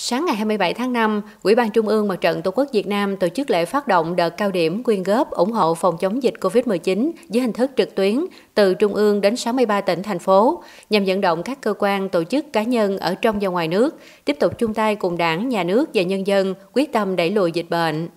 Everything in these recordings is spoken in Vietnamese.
Sáng ngày 27 tháng 5, Ủy ban Trung ương Mặt trận Tổ quốc Việt Nam tổ chức lễ phát động đợt cao điểm quyên góp ủng hộ phòng chống dịch COVID-19 dưới hình thức trực tuyến từ Trung ương đến 63 tỉnh, thành phố, nhằm vận động các cơ quan, tổ chức, cá nhân ở trong và ngoài nước tiếp tục chung tay cùng đảng, nhà nước và nhân dân quyết tâm đẩy lùi dịch bệnh.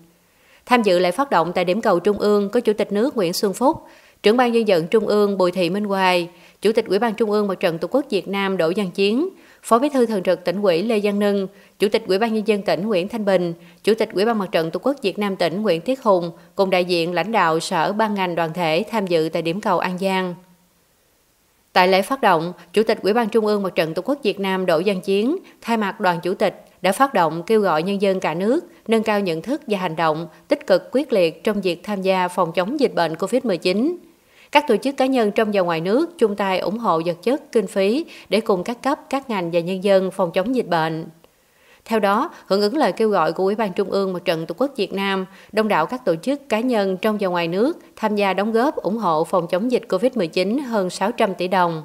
Tham dự lễ phát động tại điểm cầu Trung ương có Chủ tịch nước Nguyễn Xuân Phúc, Trưởng ban dân vận Trung ương Bùi Thị Minh Hoài, Chủ tịch Ủy ban Trung ương Mặt trận Tổ quốc Việt Nam Đỗ Văn Chiến – Phó Bí thư Thường trực tỉnh ủy Lê Văn Nưng, Chủ tịch Ủy ban nhân dân tỉnh Nguyễn Thanh Bình, Chủ tịch Ủy ban Mặt trận Tổ quốc Việt Nam tỉnh Nguyễn Thiết Hùng cùng đại diện lãnh đạo sở ban ngành đoàn thể tham dự tại điểm cầu An Giang. Tại lễ phát động, Chủ tịch Ủy ban Trung ương Mặt trận Tổ quốc Việt Nam Đỗ Văn Chiến thay mặt đoàn chủ tịch đã phát động kêu gọi nhân dân cả nước nâng cao nhận thức và hành động tích cực quyết liệt trong việc tham gia phòng chống dịch bệnh COVID-19. Các tổ chức cá nhân trong và ngoài nước chung tay ủng hộ vật chất, kinh phí để cùng các cấp, các ngành và nhân dân phòng chống dịch bệnh. Theo đó, hưởng ứng lời kêu gọi của Ủy ban Trung ương Mặt trận Tổ quốc Việt Nam, đông đảo các tổ chức cá nhân trong và ngoài nước tham gia đóng góp ủng hộ phòng chống dịch COVID-19 hơn 600 tỷ đồng.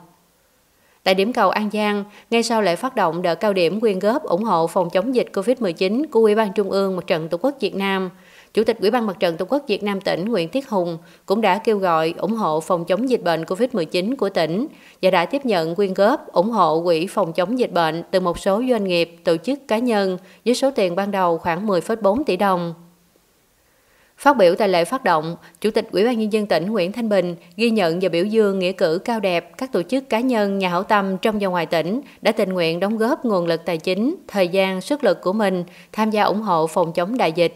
Tại điểm cầu An Giang, ngay sau lễ phát động đợt cao điểm quyên góp ủng hộ phòng chống dịch COVID-19 của Ủy ban Trung ương Mặt trận Tổ quốc Việt Nam, Chủ tịch Ủy ban Mặt trận Tổ quốc Việt Nam tỉnh Nguyễn Thiết Hùng cũng đã kêu gọi ủng hộ phòng chống dịch bệnh COVID-19 của tỉnh và đã tiếp nhận quyên góp ủng hộ quỹ phòng chống dịch bệnh từ một số doanh nghiệp, tổ chức cá nhân với số tiền ban đầu khoảng 10,4 tỷ đồng. Phát biểu tại lễ phát động, Chủ tịch Ủy ban nhân dân tỉnh Nguyễn Thanh Bình ghi nhận và biểu dương nghĩa cử cao đẹp các tổ chức cá nhân nhà hảo tâm trong và ngoài tỉnh đã tình nguyện đóng góp nguồn lực tài chính, thời gian, sức lực của mình tham gia ủng hộ phòng chống đại dịch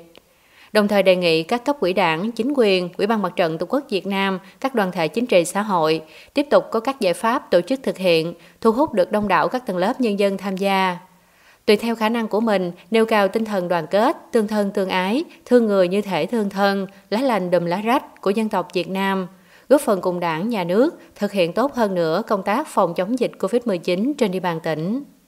đồng thời đề nghị các cấp quỹ đảng, chính quyền, Ủy ban Mặt trận Tổ quốc Việt Nam, các đoàn thể chính trị xã hội tiếp tục có các giải pháp tổ chức thực hiện, thu hút được đông đảo các tầng lớp nhân dân tham gia. Tùy theo khả năng của mình, nêu cao tinh thần đoàn kết, tương thân tương ái, thương người như thể thương thân, lá lành đùm lá rách của dân tộc Việt Nam, góp phần cùng đảng, nhà nước thực hiện tốt hơn nữa công tác phòng chống dịch COVID-19 trên địa bàn tỉnh.